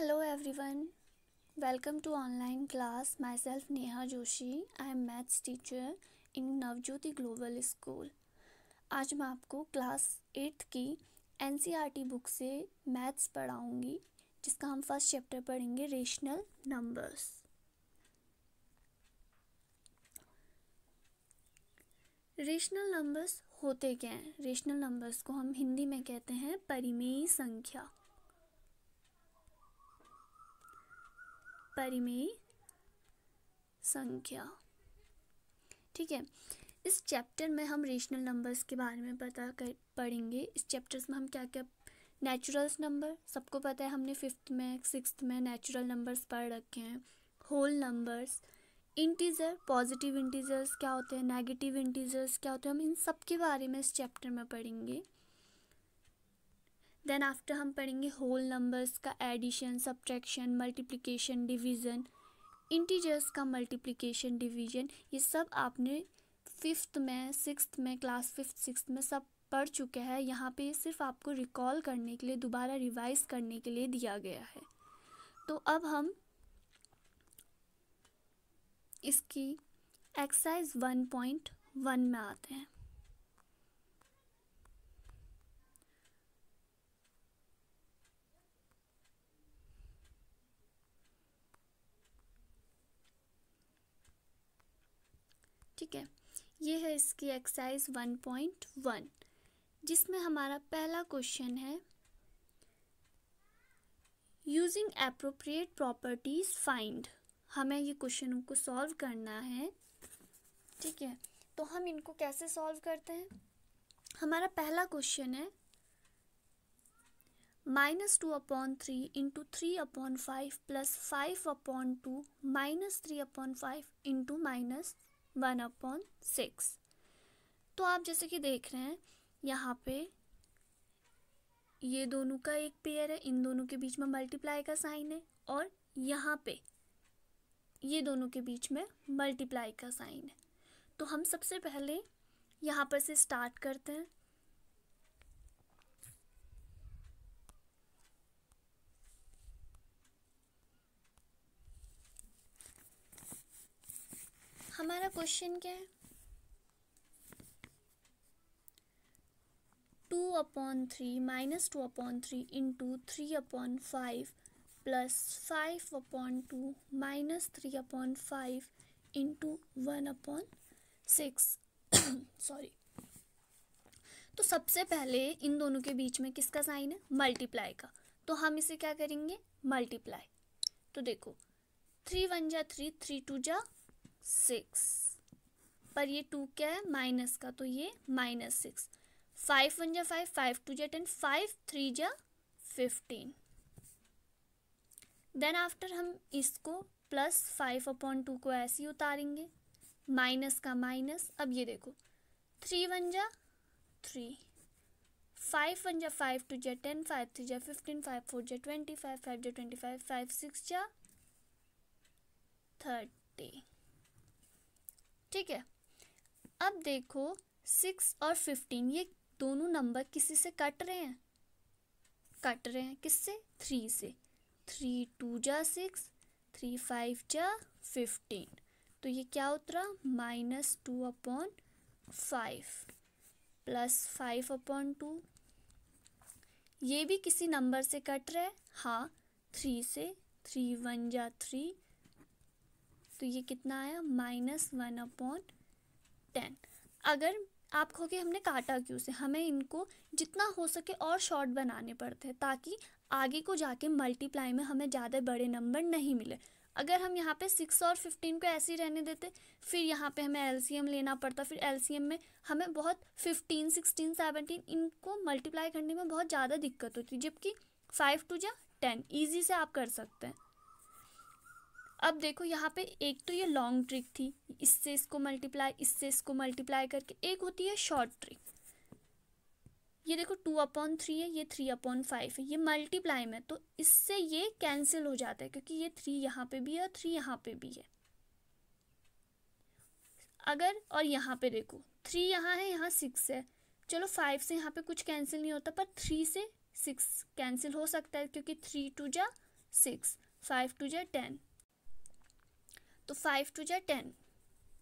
hello everyone welcome to online class myself Neha Joshi I am maths teacher in Navjyoti global school आज मैं आपको class eighth की N book e से maths पढ़ाऊंगी जिसका हम फर्स्ट चैप्टर पढ़ेंगे रेशनल नंबर्स रेशनल नंबर्स होते क्या हैं रेशनल नंबर्स को हम हिंदी में कहते हैं परिमेय संख्या परिमेय संख्या ठीक है इस चैप्टर में हम रेशनल नंबर्स के बारे में पता कर पढ़ेंगे इस चैप्टर्स में हम क्या क्या नेचुरल्स नंबर सबको पता है हमने फिफ्थ में सिक्स में नेचुरल नंबर्स पढ़ रखे हैं whole numbers integer positive integers क्या होते हैं नेगेटिव इंटीजर्स क्या होते हैं हम इन सब के बारे में इस चैप्टर में पढ़ेंगे देन आफ्टर हम पढ़ेंगे होल नंबर्स का addition subtraction multiplication division integers का मल्टीप्लिकेशन डिवीज़न ये सब आपने फिफ्थ में सिक्स में क्लास फिफ्थ सिक्स में सब पढ़ चुके हैं यहाँ पे सिर्फ आपको रिकॉल करने के लिए दोबारा रिवाइज करने के लिए दिया गया है तो अब हम इसकी एक्सरसाइज वन पॉइंट वन में आते हैं ठीक है ये है इसकी एक्सरसाइज वन पॉइंट वन जिसमें हमारा पहला क्वेश्चन है यूजिंग अप्रोप्रिएट प्रॉपर्टीज फाइंड हमें ये क्वेश्चनों को सॉल्व करना है ठीक है तो हम इनको कैसे सॉल्व करते हैं हमारा पहला क्वेश्चन है minus two upon three into three upon five plus five upon two minus three upon five into minus one upon six तो आप जैसे कि देख रहे हैं यहाँ पे ये दोनों का एक पेयर है इन दोनों के बीच में मल्टीप्लाई का साइन है और यहाँ पे ये दोनों के बीच में मल्टीप्लाई का साइन है तो हम सबसे पहले यहाँ पर से स्टार्ट करते हैं हमारा क्वेश्चन क्या है two upon three minus two upon three into three upon five plus five upon two minus three upon five into one upon six sorry तो सबसे पहले इन दोनों के बीच में किसका साइन है मल्टीप्लाई का तो हम इसे क्या करेंगे मल्टीप्लाई तो देखो थ्री वन जा थ्री थ्री टू जा सिक्स पर ये टू क्या है माइनस का तो ये माइनस सिक्स फाइव वन जा फाइव फाइव टू जा टेन फाइव थ्री जा फिफ्टीन देन आफ्टर हम इसको प्लस फाइव अपॉन टू को ऐसे ही उतारेंगे माइनस का माइनस अब ये देखो थ्री वन जा थ्री फाइव वन जा फाइव टू जा टेन फाइव थ्री जा फिफ्टीन फाइव फोर जा ट्वेंटी फाइव फाइव जा ट्वेंटी फाइव फाइव सिक्स जा थर्टी ठीक है अब देखो सिक्स और फिफ्टीन ये दोनों नंबर किसी से कट रहे हैं कट रहे हैं किससे थ्री से थ्री टू जा सिक्स थ्री फाइव जा फिफ्टीन तो ये क्या उतरा minus two upon five plus five upon two ये भी किसी नंबर से कट रहा है हाँ थ्री से थ्री वन जा थ्री तो ये कितना आया माइनस वन अपॉन टेन अगर आप कहोगे हमने काटा क्यों से हमें इनको जितना हो सके और शॉर्ट बनाने पड़ते हैं ताकि आगे को जाके मल्टीप्लाई में हमें ज़्यादा बड़े नंबर नहीं मिले अगर हम यहाँ पे सिक्स और फिफ्टीन को ऐसे ही रहने देते फिर यहाँ पे हमें एलसीएम लेना पड़ता फिर एलसीएम में हमें बहुत फिफ्टीन सिक्सटीन सेवनटीन इनको मल्टीप्लाई करने में बहुत ज़्यादा दिक्कत होती जबकि फाइव टू या टेन ईजी से आप कर सकते हैं अब देखो यहाँ पे एक तो ये लॉन्ग ट्रिक थी इससे इसको मल्टीप्लाई इससे इसको मल्टीप्लाई करके एक होती है शॉर्ट ट्रिक ये देखो टू अपॉन थ्री है ये थ्री अपॉन फाइव है ये मल्टीप्लाई में तो इससे ये कैंसिल हो जाता है क्योंकि ये थ्री यहाँ पे भी है और थ्री यहाँ पे भी है अगर और यहाँ पे देखो थ्री यहाँ है यहाँ सिक्स है चलो फाइव से यहाँ पे कुछ कैंसिल नहीं होता पर थ्री से सिक्स कैंसिल हो सकता है क्योंकि थ्री टू जा सिक्स फाइव टू जा टेन तो फाइव टू जै टेन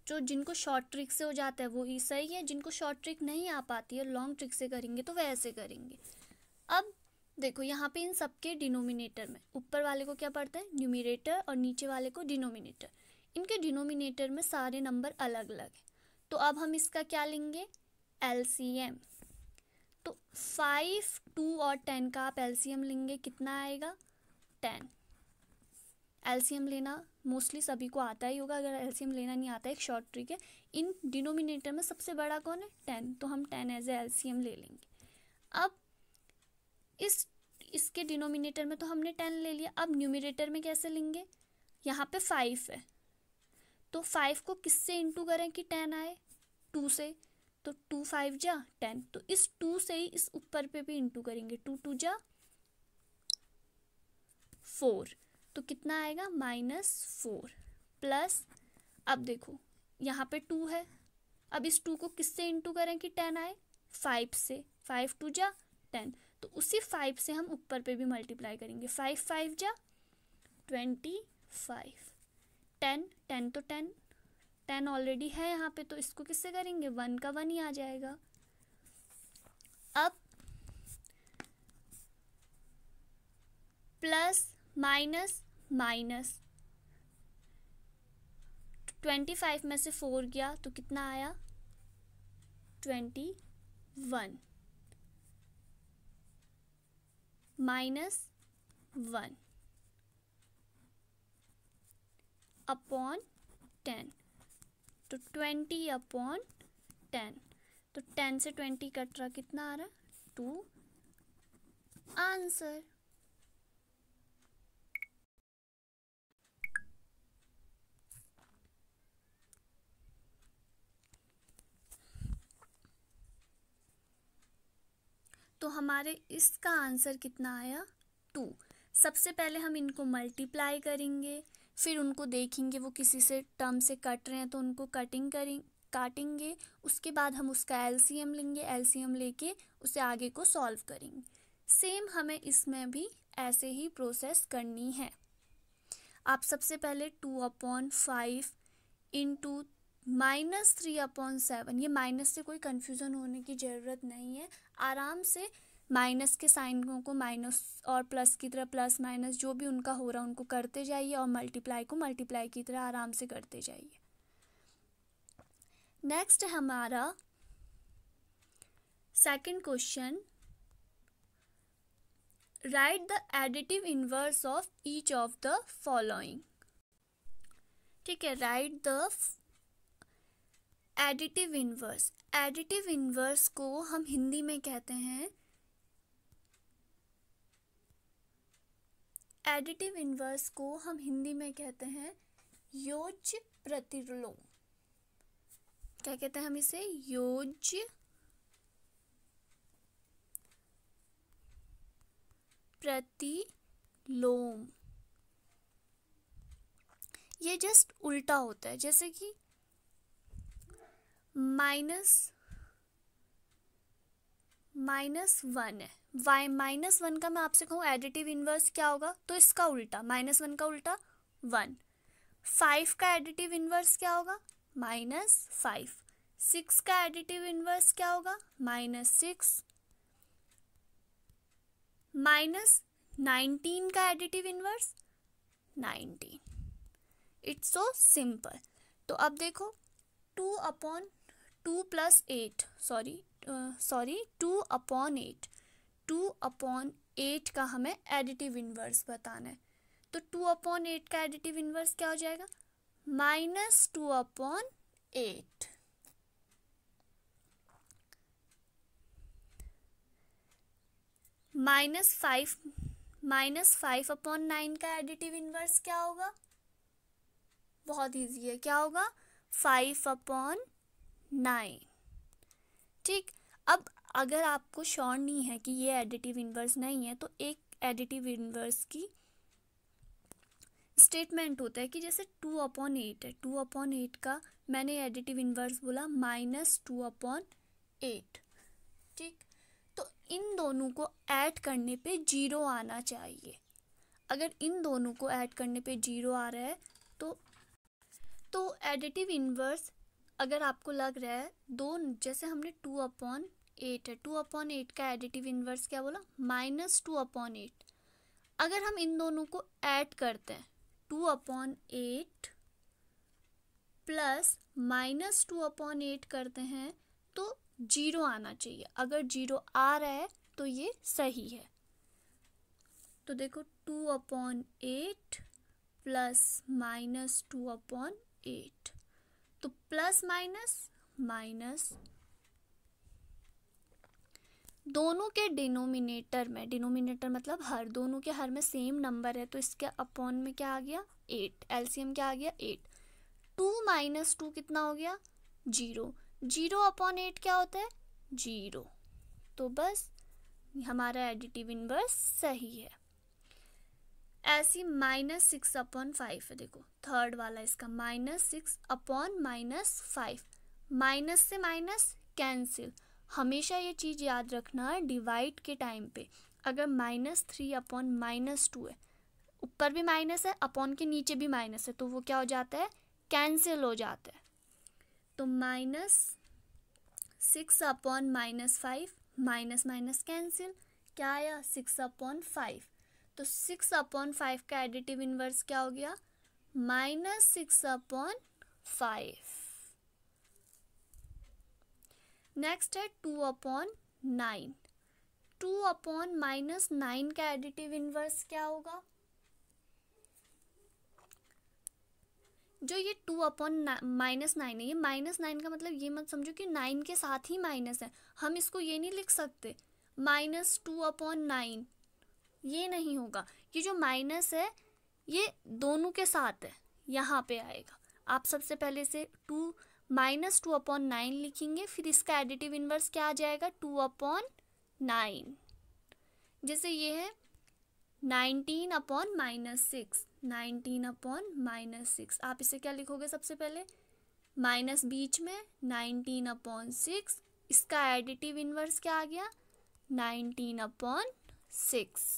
जो जिनको शॉर्ट ट्रिक से हो जाता है वो ही सही है जिनको शॉर्ट ट्रिक नहीं आ पाती है लॉन्ग ट्रिक से करेंगे तो वैसे करेंगे अब देखो यहाँ पे इन सबके डिनोमिनेटर में ऊपर वाले को क्या पड़ता है न्यूमिनेटर और नीचे वाले को डिनोमिनेटर इनके डिनोमिनेटर में सारे नंबर अलग अलग हैं तो अब हम इसका क्या लेंगे एल तो फाइव टू और टेन का आप एल लेंगे कितना आएगा टेन एलसीएम लेना मोस्टली सभी को आता ही होगा अगर एलसीएम लेना नहीं आता एक शॉर्ट ट्रिक है इन डिनोमिनेटर में सबसे बड़ा कौन है टेन तो हम टेन एज ए एलसीएम ले लेंगे अब इस इसके डिनोमिनेटर में तो हमने टेन ले लिया अब न्यूमिनेटर में कैसे लेंगे यहाँ पे फाइव है तो फाइव को किससे इंटू करें कि टेन आए टू से तो टू फाइव जा टेन तो इस टू से ही इस ऊपर पे भी इंटू करेंगे टू टू जा फोर तो कितना आएगा माइनस फोर प्लस अब देखो यहाँ पे टू है अब इस टू को किससे इंटू करें कि टेन आए फाइव से फाइव टू जा टेन तो उसी फाइव से हम ऊपर पे भी मल्टीप्लाई करेंगे फाइव फाइव जा ट्वेंटी फाइव टेन टेन तो टेन टेन ऑलरेडी है यहाँ पे तो इसको किससे करेंगे वन का वन ही आ जाएगा अब plus minus minus twenty five में से फोर गया तो कितना आया twenty one minus one upon ten तो ट्वेंटी अपॉन टेन तो टेन से ट्वेंटी कट रहा कितना आ रहा टू आंसर तो हमारे इसका आंसर कितना आया टू सबसे पहले हम इनको मल्टीप्लाई करेंगे फिर उनको देखेंगे वो किसी से टर्म से कट रहे हैं तो उनको कटिंग करें काटेंगे उसके बाद हम उसका एलसीएम लेंगे एलसीएम लेके उसे आगे को सॉल्व करेंगे सेम हमें इसमें भी ऐसे ही प्रोसेस करनी है आप सबसे पहले two upon five into minus three upon seven ये माइनस से कोई कन्फ्यूज़न होने की ज़रूरत नहीं है आराम से माइनस के साइनों को माइनस और प्लस की तरह प्लस माइनस जो भी उनका हो रहा है उनको करते जाइए और मल्टीप्लाई को मल्टीप्लाई की तरह आराम से करते जाइए नेक्स्ट हमारा second question write the additive inverse of each of the following ठीक है write the additive inverse additive inverse को हम हिंदी में कहते हैं एडिटिव इन्वर्स को हम हिंदी में कहते हैं योज प्रतिलोम क्या कहते हैं हम इसे योज प्रतिलोम ये जस्ट उल्टा होता है जैसे कि माइनस माइनस वन है वाई माइनस वन का मैं आपसे कहूँ एडिटिव इन्वर्स क्या होगा तो इसका उल्टा माइनस वन का उल्टा वन फाइव का एडिटिव इन्वर्स क्या होगा माइनस फाइव सिक्स का एडिटिव इन्वर्स क्या होगा माइनस सिक्स माइनस नाइनटीन का additive inverse nineteen it's so simple तो अब देखो two upon two plus eight sorry sorry two upon eight two upon eight का हमें एडिटिव इन्वर्स बताना है तो टू अपॉन एट का एडिटिव इन्वर्स क्या हो जाएगा minus two upon eight minus five minus five upon nine का एडिटिव इन्वर्स क्या होगा बहुत इजी है क्या होगा फाइव अपॉन नाइन ठीक अब अगर आपको श्योर नहीं है कि ये एडिटिव इन्वर्स नहीं है तो एक एडिटिव इन्वर्स की स्टेटमेंट होता है कि जैसे टू अपॉन एट है टू अपॉन एट का मैंने एडिटिव इन्वर्स बोला माइनस टू अपॉन एट ठीक तो इन दोनों को ऐड करने पे जीरो आना चाहिए अगर इन दोनों को ऐड करने पे जीरो आ रहा है तो तो एडिटिव इन्वर्स अगर आपको लग रहा है दो जैसे हमने टू अपॉन एट है टू अपॉन एट का एडिटिव इन्वर्स क्या बोला माइनस टू अपॉन एट अगर हम इन दोनों को ऐड करते हैं two upon eight plus minus two upon eight करते हैं तो जीरो आना चाहिए अगर जीरो आ रहा है तो ये सही है तो देखो two upon eight plus minus two upon eight तो प्लस माइनस माइनस दोनों के डिनोमिनेटर में डिनोमिनेटर मतलब हर दोनों के हर में सेम नंबर है तो इसके अपॉन में क्या आ गया एट एलसीएम क्या आ गया एट टू माइनस टू कितना हो गया जीरो जीरो अपॉन एट क्या होता है जीरो तो बस हमारा एडिटिव इनवर्स सही है ऐसी माइनस सिक्स अपॉन फाइव है देखो थर्ड वाला इसका minus six upon minus five minus से माइनस कैंसिल हमेशा ये चीज़ याद रखना डिवाइड के टाइम पे अगर minus three upon minus two है ऊपर भी माइनस है अपॉन के नीचे भी माइनस है तो वो क्या हो जाता है कैंसिल हो जाता है तो minus six upon minus five minus minus cancel क्या आया सिक्स अपॉन फाइव तो सिक्स अपॉन फाइव का एडिटिव इन्वर्स क्या हो गया minus six upon five next है two upon nine two upon minus nine का एडिटिव इन्वर्स क्या होगा जो ये टू अपॉन माइनस नाइन है ये माइनस नाइन का मतलब ये मत समझो कि नाइन के साथ ही माइनस है हम इसको ये नहीं लिख सकते माइनस टू अपॉन नाइन ये नहीं होगा ये जो माइनस है ये दोनों के साथ है यहाँ पे आएगा आप सबसे पहले से two minus two upon nine लिखेंगे फिर इसका एडिटिव इन्वर्स क्या आ जाएगा टू अपॉन नाइन जैसे ये है nineteen upon minus six nineteen upon minus six आप इसे क्या लिखोगे सबसे पहले माइनस बीच में नाइनटीन अपॉन सिक्स इसका एडिटिव इन्वर्स क्या आ गया नाइनटीन अपॉन सिक्स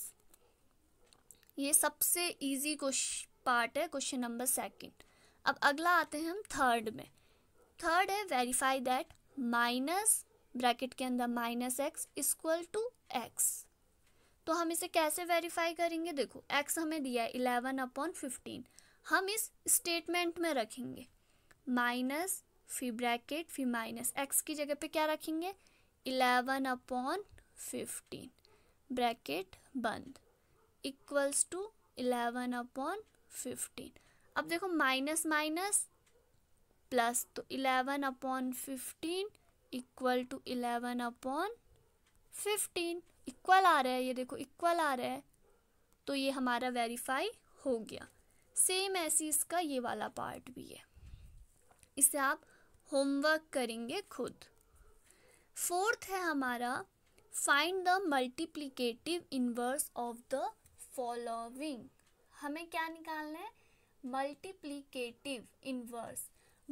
ये सबसे ईजी पार्ट है क्वेश्चन नंबर सेकेंड अब अगला आते हैं हम थर्ड में थर्ड है वेरीफाई दैट माइनस ब्रैकेट के अंदर minus X equal to X तो हम इसे कैसे वेरीफाई करेंगे देखो एक्स हमें दिया है इलेवन अपॉन फिफ्टीन हम इस स्टेटमेंट में रखेंगे माइनस फिर ब्रैकेट फिर माइनस एक्स की जगह पे क्या रखेंगे इलेवन अपॉन फिफ्टीन ब्रैकेट बंद equals to eleven upon fifteen अब देखो माइनस माइनस प्लस तो eleven upon fifteen equal to eleven upon fifteen equal आ रहा है ये देखो इक्वल आ रहा है तो ये हमारा वेरीफाई हो गया सेम ऐसी इसका ये वाला पार्ट भी है इसे आप होमवर्क करेंगे खुद फोर्थ है हमारा find the multiplicative inverse of the following हमें क्या निकालना है मल्टीप्लीकेटिव इन्वर्स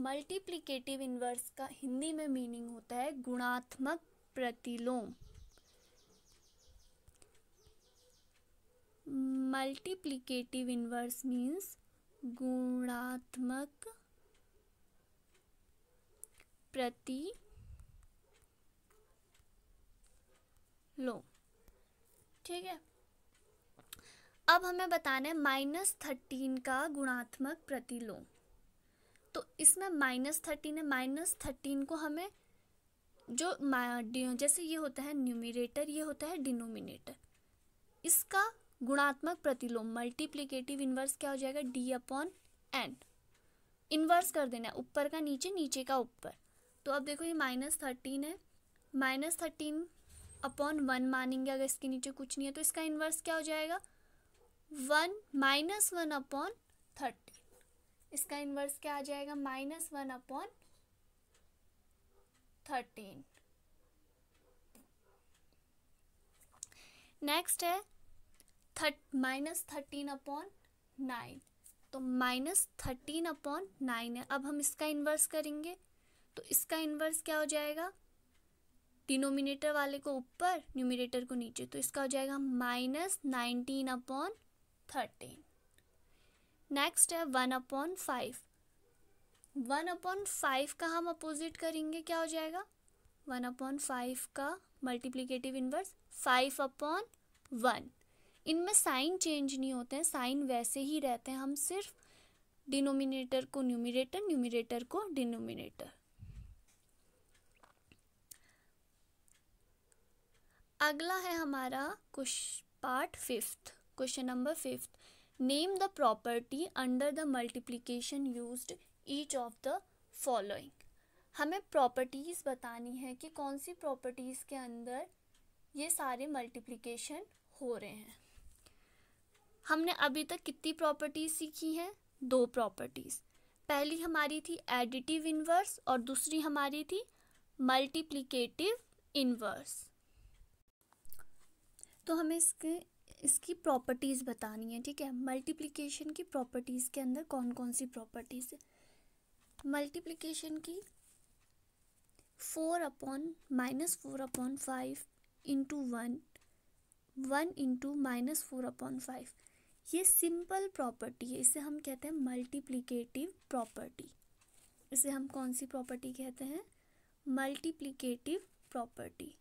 मल्टीप्लीकेटिव इन्वर्स का हिंदी में मीनिंग होता है गुणात्मक प्रतिलोम मल्टीप्लीकेटिव इन्वर्स मीन्स गुणात्मक प्रति लो ठीक है अब हमें बताना है माइनस थर्टीन का गुणात्मक प्रतिलोम तो इसमें माइनस थर्टीन है माइनस थर्टीन को हमें जो जैसे ये होता है न्यूमिरेटर ये होता है डिनोमिनेटर इसका गुणात्मक प्रतिलोम मल्टीप्लीकेटिव इन्वर्स क्या हो जाएगा डी अपॉन एन इन्वर्स कर देना है ऊपर का नीचे नीचे का ऊपर तो अब देखो ये माइनस थर्टीन है माइनस थर्टीन अपॉन वन मानेंगे अगर इसके नीचे कुछ नहीं है तो इसका इन्वर्स क्या हो जाएगा one minus one upon thirteen इसका इन्वर्स क्या आ जाएगा minus one upon thirteen next है थर्ट माइनस थर्टीन अपॉन नाइन तो माइनस थर्टीन अपॉन नाइन है अब हम इसका इन्वर्स करेंगे तो इसका इन्वर्स क्या हो जाएगा डिनोमिनेटर वाले को ऊपर न्यूमिनेटर को नीचे तो इसका हो जाएगा minus nineteen upon thirteen next है one upon five one upon five का हम अपोजिट करेंगे क्या हो जाएगा वन अपॉन फाइव का multiplicative inverse five upon one इनमें साइन चेंज नहीं होते हैं साइन वैसे ही रहते हैं हम सिर्फ डिनोमिनेटर को न्यूमिनेटर न्यूमिनेटर को डिनोमिनेटर अगला है हमारा कुछ part fifth question number fifth name the property under the multiplication use each of the following हमें प्रॉपर्टीज़ बतानी है कि कौन सी प्रॉपर्टीज़ के अंदर ये सारे मल्टीप्लीकेशन हो रहे हैं हमने अभी तक कितनी प्रॉपर्टीज़ सीखी हैं दो प्रॉपर्टीज़ पहली हमारी थी एडिटिव इन्वर्स और दूसरी हमारी थी मल्टीप्लीकेटिव इन्वर्स तो हमें इसके इसकी प्रॉपर्टीज़ बतानी है ठीक है मल्टीप्लिकेशन की प्रॉपर्टीज़ के अंदर कौन कौन सी प्रॉपर्टीज़ है मल्टीप्लिकेशन की four upon minus four upon five into one one into minus four upon five ये सिंपल प्रॉपर्टी है इसे हम कहते हैं मल्टीप्लिकेटिव प्रॉपर्टी इसे हम कौन सी प्रॉपर्टी कहते हैं multiplicative property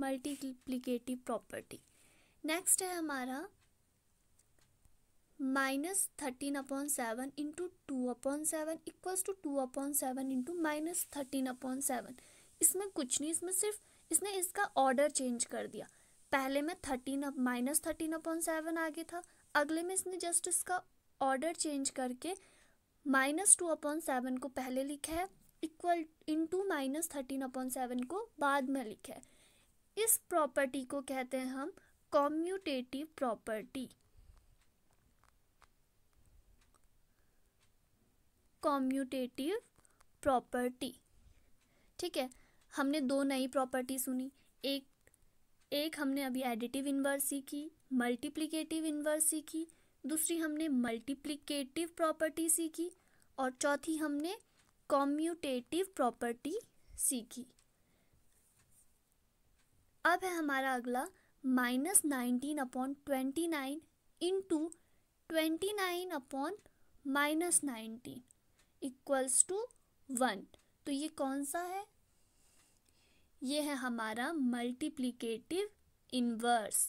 multiplicative property next है हमारा minus thirteen upon seven into two upon seven equals to two upon seven into minus thirteen upon seven इसमें कुछ नहीं इसमें सिर्फ इसने इसका ऑर्डर चेंज कर दिया पहले में thirteen up minus thirteen upon seven आगे था अगले में इसने जस्ट इसका ऑर्डर चेंज करके माइनस टू अपॉन सेवन को पहले लिखा है equal into minus thirteen upon seven को बाद में लिखा है इस प्रॉपर्टी को कहते हैं हम कॉम्यूटेटिव प्रॉपर्टी कॉम्यूटेटिव प्रॉपर्टी ठीक है हमने दो नई प्रॉपर्टी सुनी एक एक हमने अभी एडिटिव इन्वर्स सीखी मल्टीप्लिकेटिव इन्वर्स सीखी दूसरी हमने मल्टीप्लिकेटिव प्रॉपर्टी सीखी और चौथी हमने कॉम्यूटेटिव प्रॉपर्टी सीखी अब है हमारा अगला minus nineteen upon twenty nine into twenty nine upon minus nineteen equals to one तो ये कौन सा है ये है हमारा मल्टीप्लीकेटिव इन्वर्स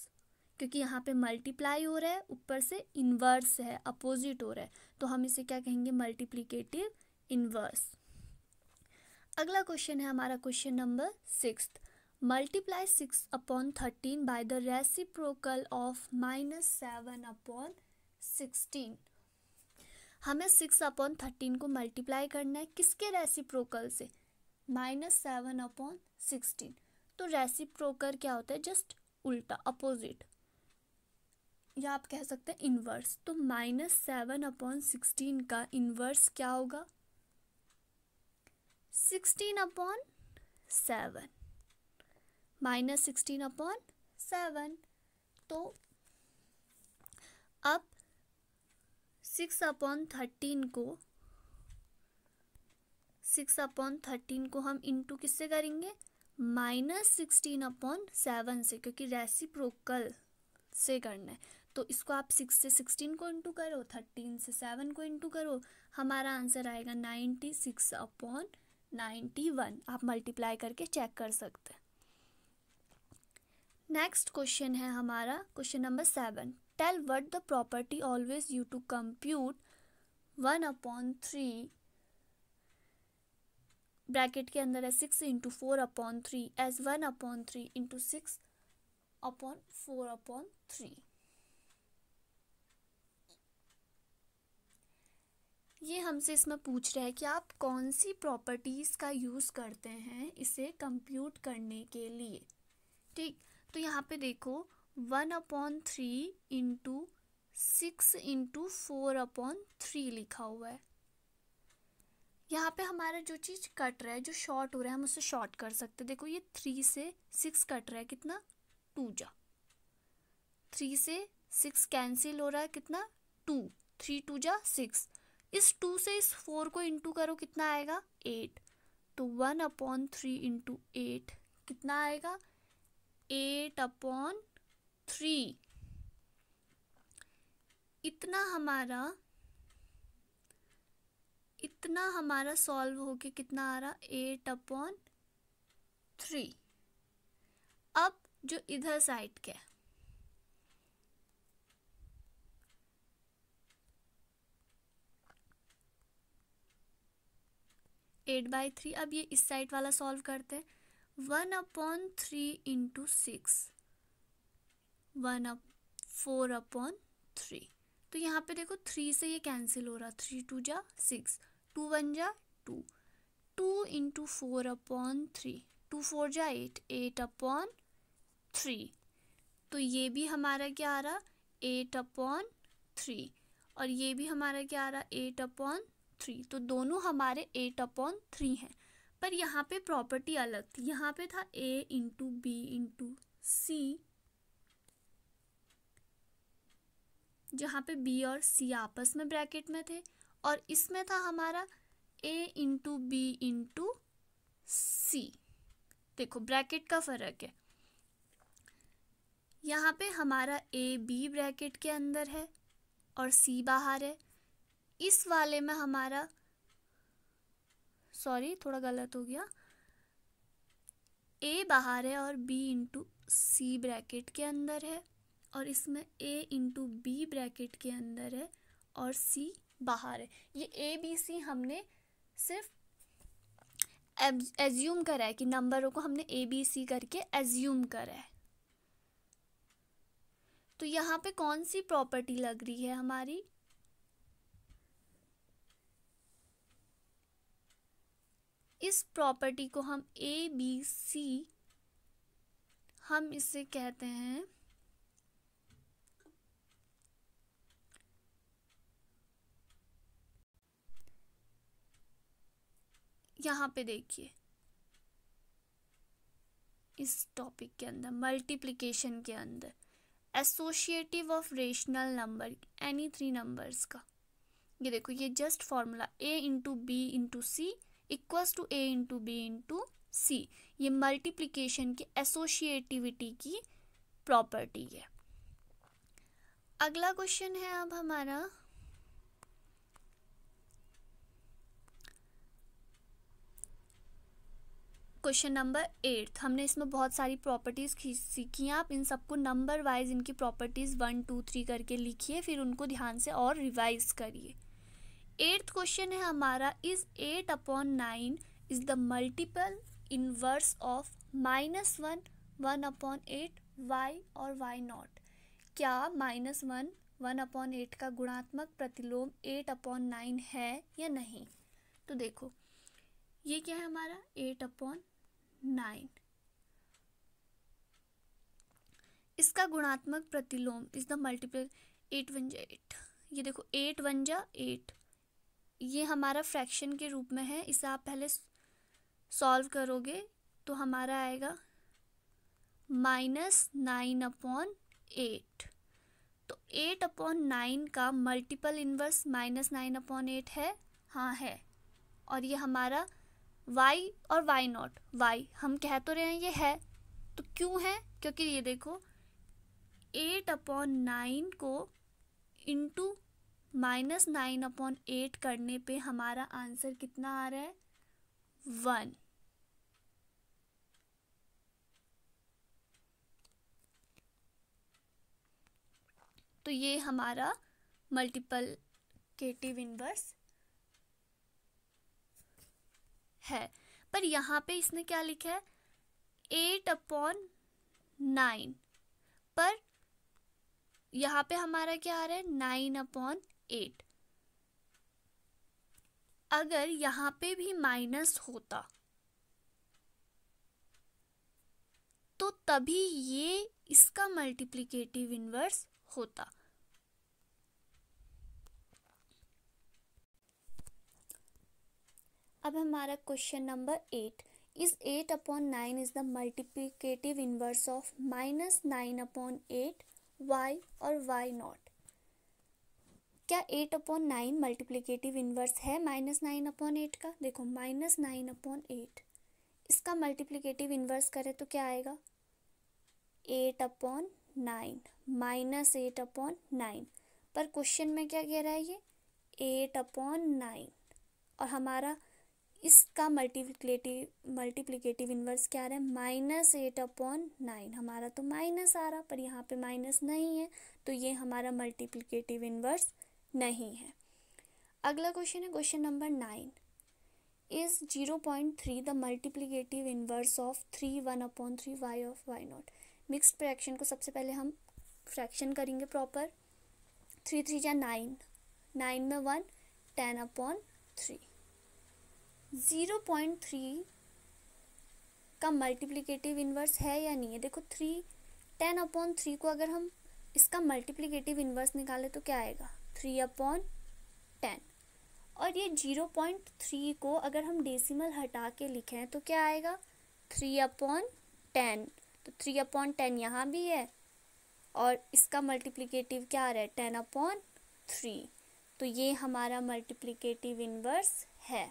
क्योंकि यहाँ पे मल्टीप्लाई हो रहा है ऊपर से इन्वर्स है अपोजिट हो रहा है तो हम इसे क्या कहेंगे मल्टीप्लीकेटिव इन्वर्स अगला क्वेश्चन है हमारा question number sixth multiply 6 upon 13 by the reciprocal of minus seven upon sixteen हमें सिक्स अपॉन थर्टीन को मल्टीप्लाई करना है किसके रेसिप्रोकल से माइनस सेवन अपॉन सिक्सटीन तो रेसिप्रोकर क्या होता है जस्ट उल्टा अपोजिट या आप कह सकते हैं इन्वर्स तो माइनस सेवन अपॉन सिक्सटीन का इन्वर्स क्या होगा sixteen upon seven minus sixteen upon seven तो अब सिक्स अपॉन थर्टीन को सिक्स अपॉन थर्टीन को हम इंटू किससे करेंगे माइनस सिक्सटीन अपॉन सेवन से क्योंकि रेसिप्रोकल से करना है तो इसको आप सिक्स से सिक्सटीन को इंटू करो थर्टीन से सेवन को इंटू करो हमारा आंसर आएगा ninety six upon ninety one आप मल्टीप्लाई करके चेक कर सकते हैं नेक्स्ट क्वेश्चन है हमारा question number seven tell what the property always you to compute one upon three bracket के अंदर है six into four upon three as one upon three into six upon four upon three ये हमसे इसमें पूछ रहा है कि आप कौन सी प्रॉपर्टीज़ का यूज़ करते हैं इसे कंप्यूट करने के लिए ठीक तो यहाँ पे देखो one upon three into six into four upon three लिखा हुआ है यहाँ पे हमारा जो चीज़ कट रहा है जो शॉर्ट हो रहा है हम उसे शॉर्ट कर सकते हैं देखो ये थ्री से सिक्स कट रहा है कितना टू जा थ्री से सिक्स कैंसिल हो रहा है कितना टू थ्री टू जा सिक्स इस टू से इस फोर को इंटू करो कितना आएगा एट तो one upon three into eight कितना आएगा एट अपॉन थ्री इतना हमारा इतना हमारा सॉल्व होके कितना आ रहा एट अपॉन थ्री अब जो इधर साइड के एट बाई थ्री अब ये इस साइड वाला सॉल्व करते हैं one upon three into six one up four upon three तो यहाँ पे देखो थ्री से ये कैंसिल हो रहा थ्री टू जा सिक्स टू वन जा two two into four upon three two four जा एट एट अपॉन थ्री तो ये भी हमारा क्या आ रहा एट अपॉन थ्री और ये भी हमारा क्या आ रहा एट अपॉन थ्री तो दोनों हमारे एट अपॉन थ्री हैं पर यहाँ पे प्रॉपर्टी अलग थी यहाँ पे था A into B into C जहाँ पे बी और सी आपस में ब्रैकेट में थे और इसमें था हमारा A into B into C देखो ब्रैकेट का फर्क है यहाँ पे हमारा ए बी ब्रैकेट के अंदर है और सी बाहर है इस वाले में हमारा सॉरी थोड़ा गलत हो गया ए बाहर है और बी इंटू सी ब्रैकेट के अंदर है और इसमें ए इंटू बी ब्रैकेट के अंदर है और सी बाहर है ये ए बी सी हमने सिर्फ एज्यूम करा है कि नंबरों को हमने ए बी सी करके एज्यूम करा है तो यहाँ पे कौन सी प्रॉपर्टी लग रही है हमारी इस प्रॉपर्टी को हम ए बी सी हम इसे कहते हैं यहाँ पे देखिए इस टॉपिक के अंदर मल्टीप्लिकेशन के अंदर associative of rational number any three numbers का ये देखो ये just formula A into B into C equals to A into B into C ये मल्टीप्लीकेशन की एसोशिएटिविटी की प्रॉपर्टी है अगला क्वेश्चन है अब हमारा क्वेश्चन नंबर एट हमने इसमें बहुत सारी प्रॉपर्टीज़ सीखी हैं आप इन सबको नंबर वाइज इनकी प्रॉपर्टीज़ वन टू थ्री करके लिखिए फिर उनको ध्यान से और रिवाइज करिए एट्थ क्वेश्चन है हमारा is eight upon nine is the multiple inverse of minus one one upon eight why और वाई नॉट क्या minus one one upon eight का गुणात्मक प्रतिलोम एट अपॉन नाइन है या नहीं तो देखो ये क्या है हमारा एट अपॉन नाइन इसका गुणात्मक प्रतिलोम is the multiple eight one जा एट ये देखो एट वन जा एट ये हमारा फ्रैक्शन के रूप में है इसे आप पहले सॉल्व करोगे तो हमारा आएगा माइनस नाइन अपॉन एट तो एट अपॉन नाइन का multiple inverse minus nine upon eight है हाँ है और ये हमारा वाई और वाई नॉट वाई हम कह तो रहे हैं ये है तो क्यों है क्योंकि ये देखो एट अपॉन नाइन को into minus nine upon eight करने पे हमारा आंसर कितना आ रहा है वन तो ये हमारा मल्टीपल केटिव इनवर्स है पर यहाँ पे इसने क्या लिखा है एट अपॉन नाइन पर यहाँ पे हमारा क्या आ रहा है नाइन अपॉन एट अगर यहाँ पे भी माइनस होता तो तभी ये इसका मल्टीप्लीकेटिव इन्वर्स होता अब हमारा question number eight is eight upon nine is the multiplicative inverse of minus nine upon eight why और वाई नॉट क्या eight upon nine multiplicative inverse है माइनस नाइन अपॉन एट का देखो माइनस नाइन अपॉन एट इसका multiplicative inverse करें तो क्या आएगा eight upon nine minus eight upon nine पर क्वेश्चन में क्या कह रहा है ये एट अपॉन नाइन और हमारा इसका मल्टीप्लीकेटिव मल्टीप्लीकेटिव इन्वर्स क्या आ रहा है माइनस एट अपॉन नाइन हमारा तो माइनस आ रहा पर यहाँ पे माइनस नहीं है तो ये हमारा मल्टीप्लीकेटिव इन्वर्स नहीं है अगला क्वेश्चन है question number nine is zero point three the multiplicative inverse of three one upon three why of why not mixed fraction को सबसे पहले हम फ्रैक्शन करेंगे प्रॉपर थ्री थ्री या नाइन नाइन में one ten upon three zero point three का multiplicative inverse है या नहीं है देखो थ्री टेन अपॉन थ्री को अगर हम इसका मल्टीप्लीकेटिव इन्वर्स निकालें तो क्या आएगा थ्री अपॉन टेन और ये जीरो पॉइंट थ्री को अगर हम डेसिमल हटा के लिखें तो क्या आएगा थ्री अपॉन टेन तो थ्री अपॉन टेन यहाँ भी है और इसका मल्टीप्लिकेटिव क्या आ रहा है टेन अपॉन थ्री तो ये हमारा मल्टीप्लिकेटिव इनवर्स है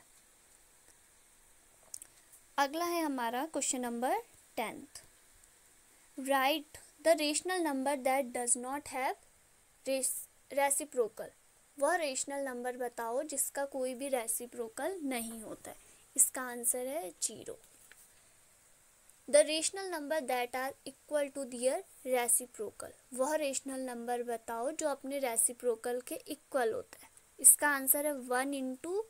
अगला है हमारा question number tenth write the rational number that does not have res reciprocal वह रेशनल नंबर बताओ जिसका कोई भी रेसिप्रोकल नहीं होता है इसका आंसर है zero the rational number that are equal to their reciprocal वह रेशनल नंबर बताओ जो अपने रेसिप्रोकल के इक्वल होता है इसका आंसर है one into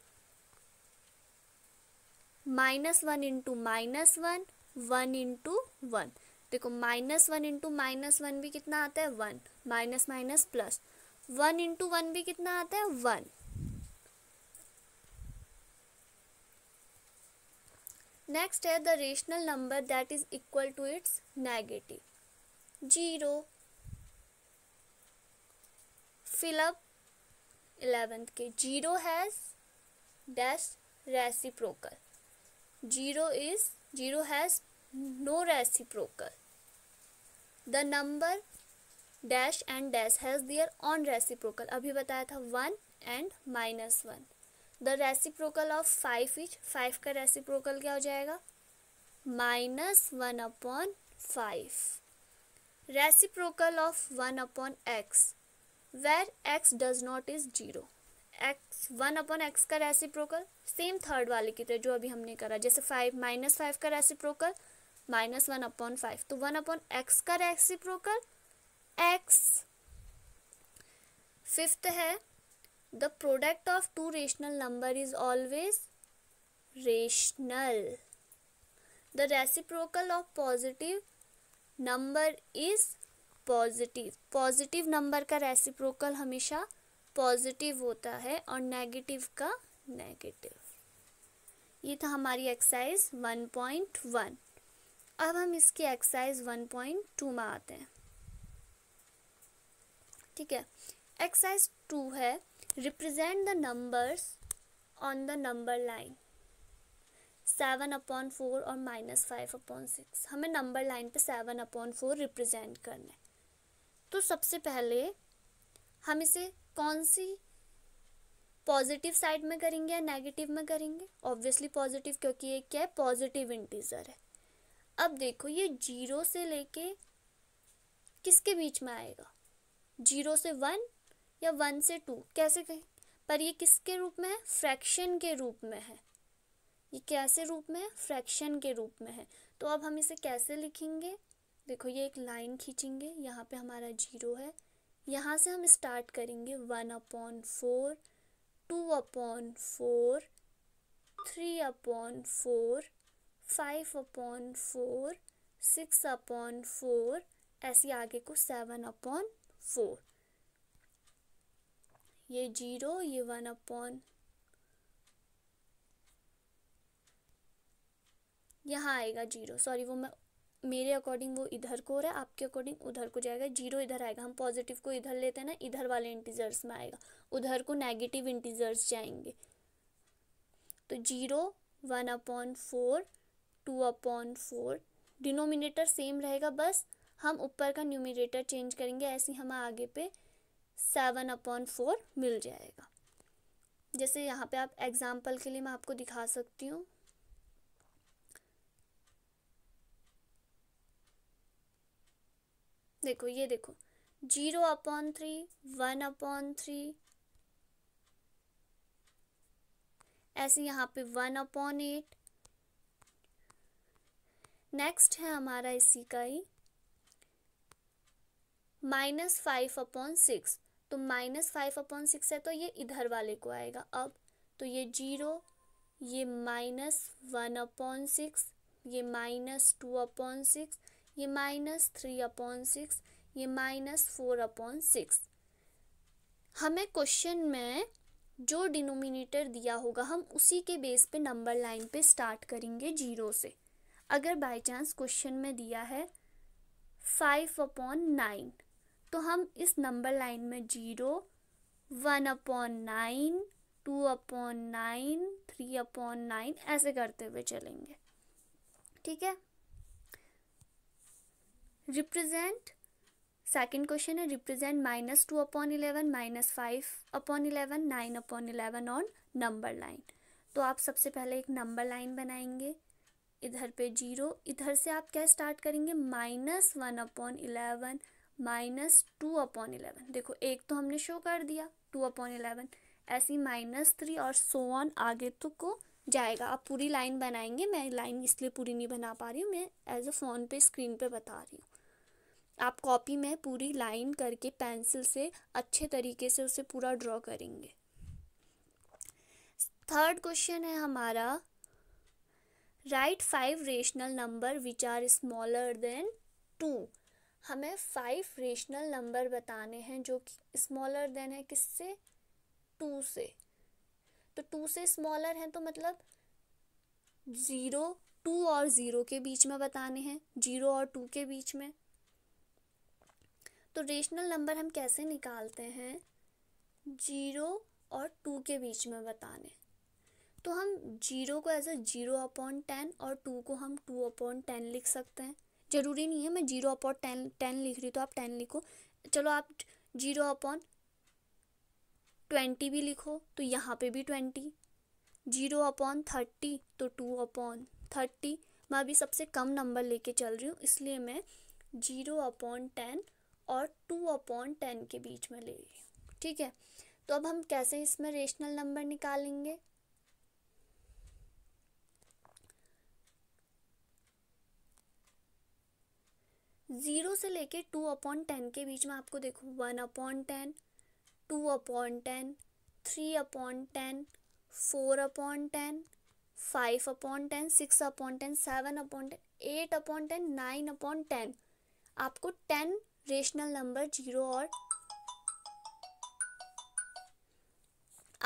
minus one into minus one one into one देखो minus one into minus one भी कितना आता है one minus minus plus one into one भी कितना आता है वन नेक्स्ट है the rational number that is equal to its negative zero fill up eleventh के zero has dash reciprocal zero is zero has no reciprocal the number dash and dash has their on reciprocal अभी बताया था one and minus one the reciprocal of five each five का reciprocal क्या हो जाएगा minus one upon five reciprocal of one upon x where x does not is zero x one upon x का reciprocal same third वाले की तरह जो अभी हमने करा जैसे फाइव माइनस फाइव का reciprocal minus one upon five तो वन अपॉन एक्स का रेसिप्रोकल एक्स फिफ्थ है the product of to rational number is always rational the reciprocal of positive number is positive positive number का reciprocal हमेशा positive होता है और negative का negative ये था हमारी एक्सरसाइज 1.1 अब हम इसकी एक्सरसाइज 1.2 में आते हैं ठीक है एक्सरसाइज टू है represent the numbers on the number line seven upon four और माइनस फाइव अपॉन सिक्स हमें नंबर लाइन पे सेवन अपॉन फोर रिप्रेजेंट करना है तो सबसे पहले हम इसे कौन सी पॉजिटिव साइड में करेंगे या नेगेटिव में करेंगे ऑब्वियसली पॉजिटिव क्योंकि ये क्या है पॉजिटिव इंटीजर है अब देखो ये जीरो से लेके किसके बीच में आएगा जीरो से वन या वन से टू कैसे कहें पर ये किसके रूप में है फ्रैक्शन के रूप में है ये कैसे रूप में है फ्रैक्शन के रूप में है तो अब हम इसे कैसे लिखेंगे देखो ये एक लाइन खींचेंगे यहाँ पे हमारा जीरो है यहाँ से हम स्टार्ट करेंगे one upon four two upon four three upon four five upon four six upon four ऐसे आगे को सेवन अपॉन फोर ये जीरो ये वन अपॉन यहाँ आएगा जीरो सॉरी वो मैं मेरे अकॉर्डिंग वो इधर को हो रहा है आपके अकॉर्डिंग उधर को जाएगा जीरो इधर आएगा हम पॉजिटिव को इधर लेते हैं ना इधर वाले इंटीजर्स में आएगा उधर को नेगेटिव इंटीजर्स जाएंगे तो zero one upon four two upon four denominator same रहेगा बस हम ऊपर का न्यूमिरेटर चेंज करेंगे ऐसे ही हमें आगे पे सेवन अपॉन फोर मिल जाएगा जैसे यहाँ पे आप एग्जाम्पल के लिए मैं आपको दिखा सकती हूँ देखो ये देखो zero upon three one upon three ऐसे यहाँ पे वन अपॉन एट नेक्स्ट है हमारा इसी का ही माइनस फाइव अपॉन सिक्स तो माइनस फाइव अपॉन सिक्स है तो ये इधर वाले को आएगा अब तो ये जीरो ये माइनस वन अपॉन सिक्स ये माइनस टू अपॉन सिक्स ये माइनस थ्री अपॉन सिक्स ये माइनस फोर अपॉन सिक्स हमें क्वेश्चन में जो डिनोमिनेटर दिया होगा हम उसी के बेस पे नंबर लाइन पे स्टार्ट करेंगे जीरो से अगर बाई चांस क्वेश्चन में दिया है फाइव अपॉन नाइन तो हम इस नंबर लाइन में zero one upon nine two upon nine three upon nine ऐसे करते हुए चलेंगे ठीक है रिप्रेजेंट सेकेंड क्वेश्चन है represent minus two upon eleven minus five upon eleven nine upon eleven on number line तो आप सबसे पहले एक नंबर लाइन बनाएंगे इधर पे जीरो इधर से आप क्या स्टार्ट करेंगे minus one upon eleven minus two upon eleven देखो एक तो हमने शो कर दिया टू अपॉन इलेवन ऐसी माइनस थ्री और सो ऑन आगे तो को जाएगा आप पूरी लाइन बनाएंगे मैं लाइन इसलिए पूरी नहीं बना पा रही हूँ मैं एज अ फ़ोन पे स्क्रीन पे बता रही हूँ आप कॉपी में पूरी लाइन करके पेंसिल से अच्छे तरीके से उसे पूरा ड्रॉ करेंगे थर्ड क्वेश्चन है हमारा write five rational number which are smaller than two हमें फाइव रेशनल नंबर बताने हैं जो कि स्मॉलर देन है किससे टू से तो टू से स्मॉलर हैं तो मतलब ज़ीरो टू और ज़ीरो के बीच में बताने हैं जीरो और टू के बीच में तो रेशनल नंबर हम कैसे निकालते हैं जीरो और टू के बीच में बताने तो हम जीरो को as a zero upon ten और टू को हम टू अपॉन टेन लिख सकते हैं ज़रूरी नहीं है मैं जीरो अपॉन टेन टेन लिख रही हूँ तो आप टेन लिखो चलो आप जीरो अपॉन ट्वेंटी भी लिखो तो यहाँ पे भी ट्वेंटी जीरो अपॉन थर्टी तो टू अपॉन थर्टी मैं अभी सबसे कम नंबर लेके चल रही हूँ इसलिए मैं जीरो अपॉन टेन और टू अपॉन टेन के बीच में ले रही हूँ ठीक है तो अब हम कैसे इसमें रेशनल नंबर निकालेंगे ज़ीरो से लेके टू अपॉन टेन के बीच में आपको देखो one upon ten two upon ten three upon ten four upon ten five upon ten six upon ten seven upon ten eight upon ten nine upon ten आपको ten rational number zero और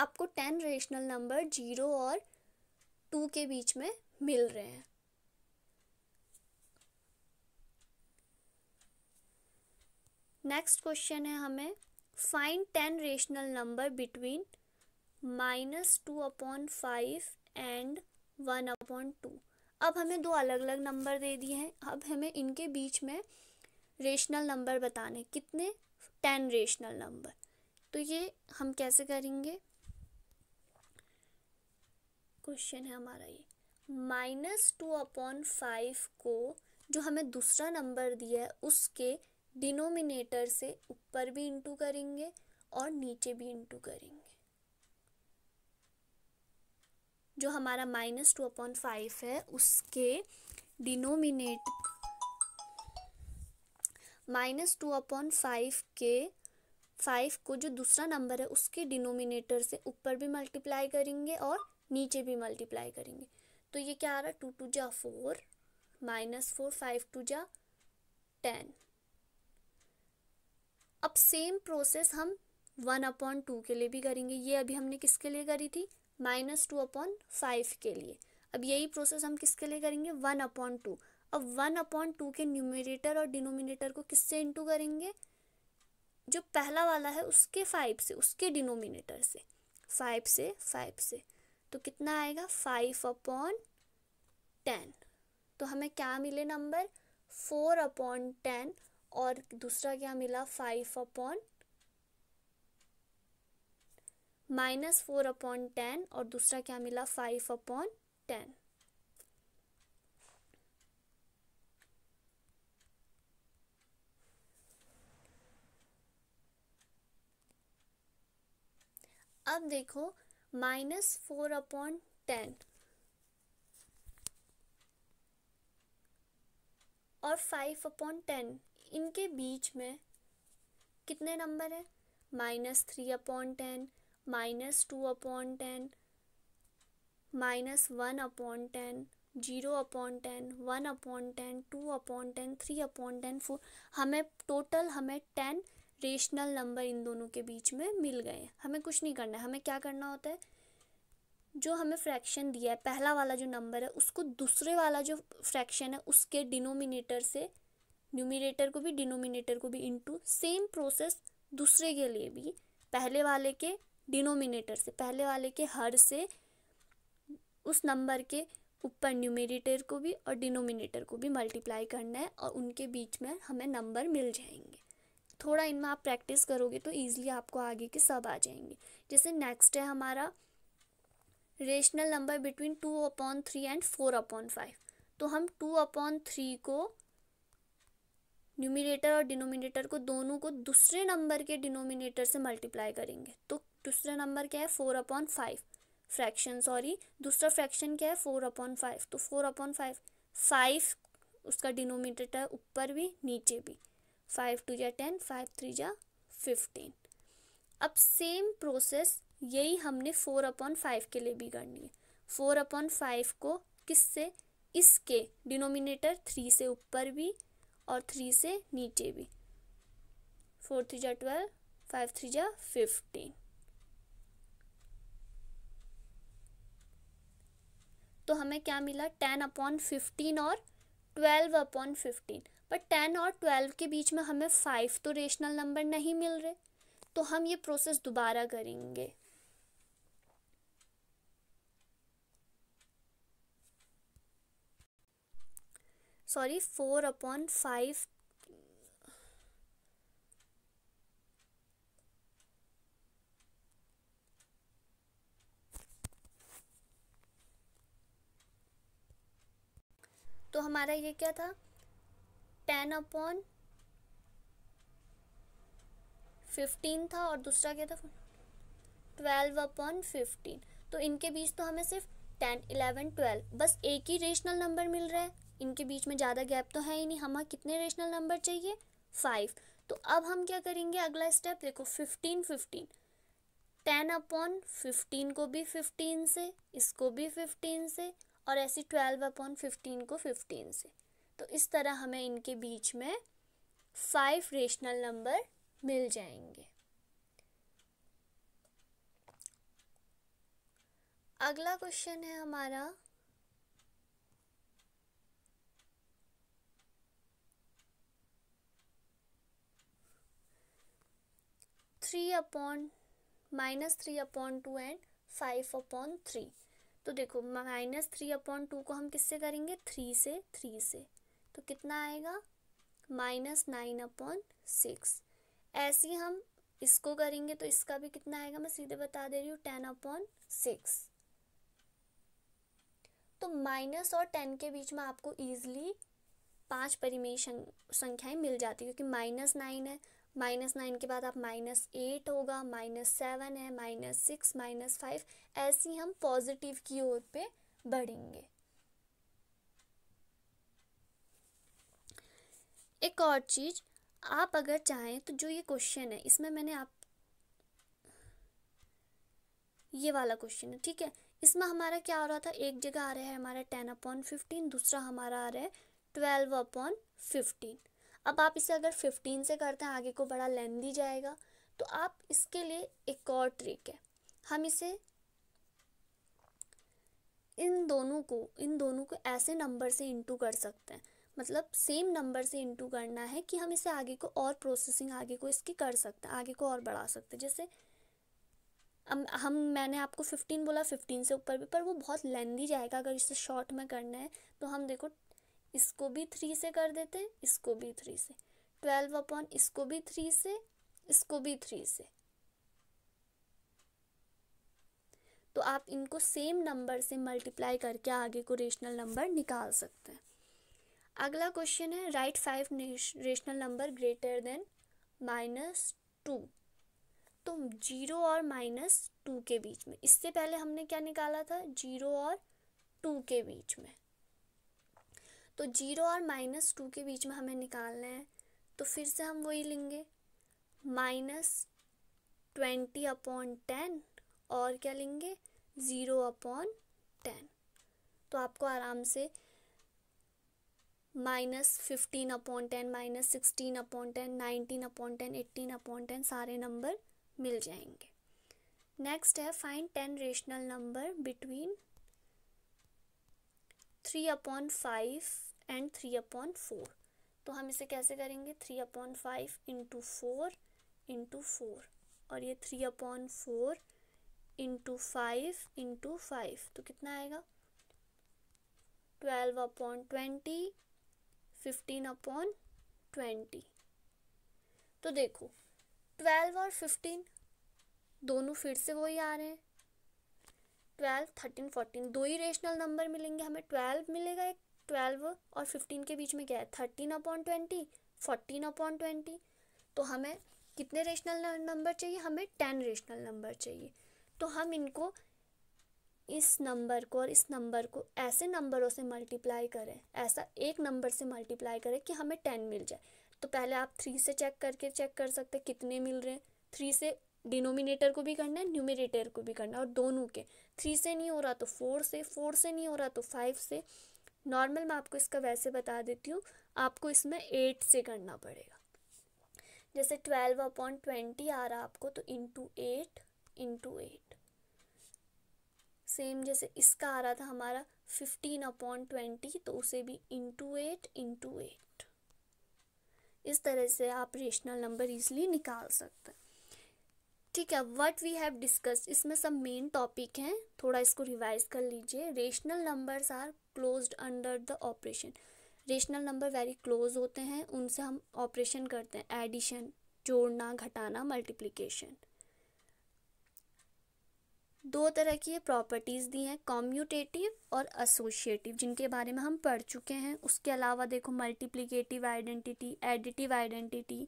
आपको ten rational number zero और two के बीच में मिल रहे हैं next question है हमें find ten rational number between minus two upon five and one upon two अब हमें दो अलग अलग नंबर दे दिए हैं अब हमें इनके बीच में रेशनल नंबर बताने कितने टेन रेशनल नंबर तो ये हम कैसे करेंगे क्वेश्चन है हमारा ये माइनस टू अपॉन फाइव को जो हमें दूसरा नंबर दिया है उसके डिनोमिनेटर से ऊपर भी इंटू करेंगे और नीचे भी इंटू करेंगे जो हमारा माइनस टू अपॉइंट फाइव है उसके denominate minus two upon five के फाइव को जो दूसरा नंबर है उसके डिनोमिनेटर से ऊपर भी मल्टीप्लाई करेंगे और नीचे भी मल्टीप्लाई करेंगे तो ये क्या आ रहा है टू टू जा four minus four five two जा टेन अब सेम प्रोसेस हम वन अपॉन टू के लिए भी करेंगे ये अभी हमने किसके लिए करी थी माइनस टू अपॉन फाइव के लिए अब यही प्रोसेस हम किसके लिए करेंगे वन अपॉन टू अब वन अपॉन टू के न्यूमिनेटर और डिनोमिनेटर को किससे इंटू करेंगे जो पहला वाला है उसके फाइव से उसके डिनोमिनेटर से फाइव से फाइव से तो कितना आएगा फाइव अपॉन टेन तो हमें क्या मिले नंबर फोर अपॉन टेन और दूसरा क्या मिला five upon minus four upon ten और दूसरा क्या मिला फाइव अपॉन टेन अब देखो माइनस फोर अपॉन टेन और फाइव अपॉन टेन इनके बीच में कितने नंबर है minus three upon ten minus two upon ten minus one upon ten zero upon ten one upon ten two upon ten three upon ten four हमें total हमें ten rational number इन दोनों के बीच में मिल गए हमें कुछ नहीं करना है हमें क्या करना होता है जो हमें फ्रैक्शन दिया है पहला वाला जो नंबर है उसको दूसरे वाला जो फ्रैक्शन है उसके डिनोमिनेटर से न्यूमिनेटर को भी डिनोमिनेटर को भी इनटू सेम प्रोसेस दूसरे के लिए भी पहले वाले के डिनोमिनेटर से पहले वाले के हर से उस नंबर के ऊपर न्यूमिनेटर को भी और डिनोमिनेटर को भी मल्टीप्लाई करना है और उनके बीच में हमें नंबर मिल जाएंगे थोड़ा इनमें आप प्रैक्टिस करोगे तो ईजिली आपको आगे के सब आ जाएंगे जैसे नेक्स्ट है हमारा rational number between two upon three and four upon five तो हम टू अपॉन थ्री को न्यूमिनेटर और डिनोमिनेटर को दोनों को दूसरे नंबर के डिनोमिनेटर से मल्टीप्लाई करेंगे तो दूसरा नंबर क्या है four upon five fraction sorry दूसरा फ्रैक्शन क्या है फोर अपॉन फाइव तो फोर अपॉन फाइव फाइव उसका डिनोमिनेटर है ऊपर भी नीचे भी फाइव टू या टेन फाइव थ्री या फिफ्टीन अब सेम प्रोसेस यही हमने फोर अपॉन फाइव के लिए भी करनी है फोर अपॉन फाइव को किससे इसके डिनोमिनेटर थ्री से ऊपर भी और थ्री से नीचे भी फोर थ्री जा ट्वेल्व फाइव थ्री जा फिफ्टीन तो हमें क्या मिला टेन अपॉन फिफ्टीन और ट्वेल्व अपॉन फिफ्टीन पर टेन और ट्वेल्व के बीच में हमें फाइव तो रेशनल नंबर नहीं मिल रहे तो हम ये प्रोसेस दोबारा करेंगे सॉरी फोर अपॉन फाइव तो हमारा ये क्या था टेन अपॉन फिफ्टीन था और दूसरा क्या था ट्वेल्व अपॉन फिफ्टीन तो इनके बीच तो हमें सिर्फ टेन इलेवन ट्वेल्व बस एक ही रेशनल नंबर मिल रहा है इनके बीच में ज़्यादा गैप तो है ही नहीं हमें कितने रेशनल नंबर चाहिए फाइव तो अब हम क्या करेंगे अगला स्टेप देखो fifteen fifteen ten upon fifteen को भी फिफ्टीन से इसको भी फिफ्टीन से और ऐसे ट्वेल्व अपॉन फिफ्टीन को फिफ्टीन से तो इस तरह हमें इनके बीच में फाइव रेशनल नंबर मिल जाएंगे अगला क्वेश्चन है हमारा three upon minus three upon two and five upon three तो देखो माइनस थ्री अपॉन टू को हम किससे करेंगे थ्री से थ्री से तो कितना आएगा माइनस नाइन अपॉन सिक्स ऐसे ही हम इसको करेंगे तो इसका भी कितना आएगा मैं सीधे बता दे रही हूँ टेन अपॉन सिक्स तो माइनस और टेन के बीच में आपको ईजिली पांच परिमेय संख्याएं मिल जाती है क्योंकि माइनस नाइन है माइनस नाइन के बाद आप माइनस एट होगा माइनस सेवन है माइनस सिक्स माइनस फाइव ऐसी हम पॉजिटिव की ओर पे बढ़ेंगे एक और चीज आप अगर चाहें तो जो ये क्वेश्चन है इसमें मैंने आप ये वाला क्वेश्चन है ठीक है इसमें हमारा क्या हो रहा था एक जगह आ रहा है हमारा टेन अपॉन फिफ्टीन दूसरा हमारा आ रहा है ट्वेल्व अपॉन फिफ्टीन अब आप इसे अगर फिफ्टीन से करते हैं आगे को बड़ा लेंदी जाएगा तो आप इसके लिए एक और ट्रिक है हम इसे इन दोनों को इन दोनों को ऐसे नंबर से इंटू कर सकते हैं मतलब सेम नंबर से इंटू करना है कि हम इसे आगे को और प्रोसेसिंग आगे को इसकी कर सकते हैं आगे को और बढ़ा सकते हैं जैसे अब हम मैंने आपको फिफ्टीन बोला फिफ्टीन से ऊपर भी पर वो बहुत लेंदी जाएगा अगर इसे शॉर्ट में करना है तो हम देखो इसको भी थ्री से कर देते हैं इसको भी थ्री से ट्वेल्व अपॉन इसको भी थ्री से इसको भी थ्री से तो आप इनको सेम नंबर से मल्टीप्लाई करके आगे को रेशनल नंबर निकाल सकते हैं अगला क्वेश्चन है write five rational number greater than minus two तो जीरो और माइनस टू के बीच में इससे पहले हमने क्या निकाला था जीरो और टू के बीच में तो जीरो और माइनस टू के बीच में हमें निकालना है तो फिर से हम वही लेंगे माइनस ट्वेंटी अपॉन टेन और क्या लेंगे ज़ीरो अपॉन टेन तो आपको आराम से minus fifteen upon ten minus sixteen upon ten nineteen upon ten eighteen upon ten सारे नंबर मिल जाएंगे नेक्स्ट है find ten rational number between three upon five and three upon four तो हम इसे कैसे करेंगे three upon five into four into four और ये three upon four into five into five तो कितना आएगा twelve upon twenty fifteen upon twenty तो देखो ट्वेल्व और फिफ्टीन दोनों फिर से वही आ रहे हैं ट्वेल्व थर्टीन फोर्टीन दो ही रेशनल नंबर मिलेंगे हमें ट्वेल्व मिलेगा एक ट्वेल्व और फिफ्टीन के बीच में क्या है thirteen upon twenty fourteen upon twenty तो हमें कितने रेशनल नंबर चाहिए हमें टेन रेशनल नंबर चाहिए तो हम इनको इस नंबर को और इस नंबर को ऐसे नंबरों से मल्टीप्लाई करें ऐसा एक नंबर से मल्टीप्लाई करें कि हमें टेन मिल जाए तो पहले आप थ्री से चेक करके चेक कर सकते कितने मिल रहे हैं थ्री से डिनोमिनेटर को भी करना है न्यूमिनेटर को भी करना है और दोनों के थ्री से नहीं हो रहा तो फोर से फोर से नहीं हो रहा तो फाइव से नॉर्मल मैं आपको इसका वैसे बता देती हूँ आपको इसमें एट से करना पड़ेगा जैसे ट्वेल्व अपॉन ट्वेंटी आ रहा आपको तो into eight into eight same जैसे इसका आ रहा था हमारा फिफ्टीन अपॉन ट्वेंटी तो उसे भी इंटू एट इंटू एट इस तरह से आप रेशनल नंबर इजीली निकाल सकते हैं ठीक है व्हाट वी हैव डिस्कस्ड इसमें सब मेन टॉपिक हैं थोड़ा इसको रिवाइज कर लीजिए rational numbers are closed under the operation rational number very close होते हैं उनसे हम ऑपरेशन करते हैं एडिशन जोड़ना घटाना मल्टीप्लिकेशन दो तरह की प्रॉपर्टीज़ दी हैं कॉम्यूटेटिव और एसोशिएटिव जिनके बारे में हम पढ़ चुके हैं उसके अलावा देखो मल्टीप्लिकेटिव आइडेंटिटी एडिटिव आइडेंटिटी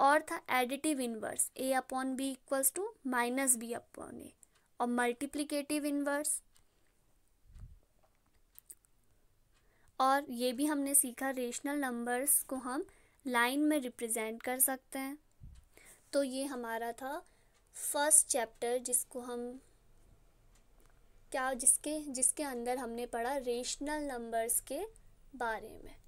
और था additive inverse a upon b equals to minus b upon a और मल्टीप्लीकेटिव इनवर्स और ये भी हमने सीखा रेशनल नंबर्स को हम लाइन में रिप्रेजेंट कर सकते हैं तो ये हमारा था फर्स्ट चैप्टर जिसको हम क्या जिसके जिसके अंदर हमने पढ़ा रेशनल नंबर्स के बारे में